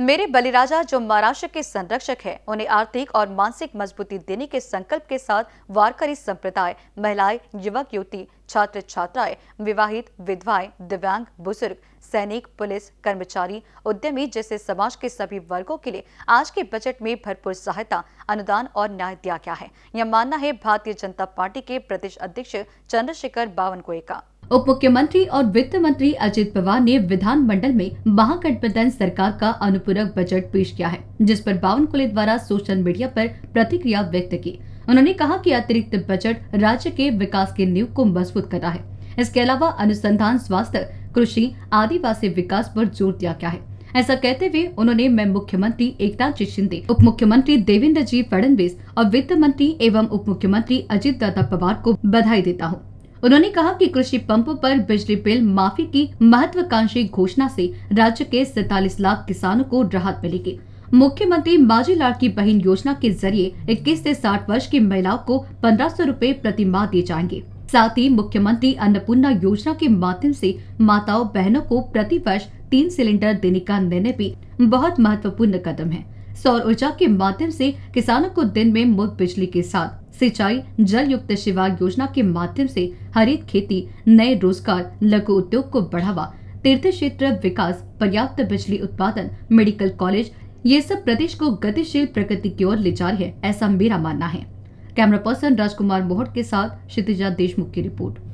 मेरे बलिराजा जो महाराष्ट्र के संरक्षक हैं उन्हें आर्थिक और मानसिक मजबूती देने के संकल्प के साथ वारकरी संप्रदाय महिलाएं युवक युवती छात्र छात्राएं विवाहित विधवाएं दिव्यांग बुजुर्ग सैनिक पुलिस कर्मचारी उद्यमी जैसे समाज के सभी वर्गों के लिए आज के बजट में भरपूर सहायता अनुदान और न्याय दिया गया है यह मानना है भारतीय जनता पार्टी के प्रदेश अध्यक्ष चंद्रशेखर बावनकोए का उप मुख्यमंत्री और वित्त मंत्री अजित पवार ने विधान मंडल में महागठबंधन सरकार का अनुपूरक बजट पेश किया है जिस पर बावन कुले द्वारा सोशल मीडिया पर प्रतिक्रिया व्यक्त की उन्होंने कहा कि अतिरिक्त बजट राज्य के विकास के नींव को मजबूत कर रहा है इसके अलावा अनुसंधान स्वास्थ्य कृषि आदिवासी विकास पर जोर दिया गया है ऐसा कहते हुए उन्होंने मैं मुख्यमंत्री एकता जी शिंदे उप मुख्यमंत्री देवेंद्र जी फडनवीस और वित्त मंत्री एवं उप मुख्यमंत्री अजित दादा पवार को बधाई देता हूँ उन्होंने कहा कि कृषि पंपों पर बिजली बिल माफी की महत्वाकांक्षी घोषणा से राज्य के सैतालीस लाख किसानों को राहत मिलेगी मुख्यमंत्री माजी लाड़की बहन योजना के जरिए 21 से 60 वर्ष की महिलाओं को पंद्रह सौ रूपए प्रति माह दिए जाएंगे साथ ही मुख्यमंत्री अन्नपूर्णा योजना के माध्यम से माताओं बहनों को प्रति वर्ष तीन सिलेंडर देने का निर्णय भी बहुत महत्वपूर्ण कदम है सौर ऊर्जा के माध्यम से किसानों को दिन में मुफ्त बिजली के साथ सिंचाई जल युक्त शिवार योजना के माध्यम से हरित खेती नए रोजगार लघु उद्योग को बढ़ावा तीर्थ क्षेत्र विकास पर्याप्त बिजली उत्पादन मेडिकल कॉलेज ये सब प्रदेश को गतिशील प्रगति की ओर ले जा रहे हैं ऐसा मेरा मानना है कैमरा पर्सन राजकुमार मोहट के साथ क्षितिजा देशमुख की रिपोर्ट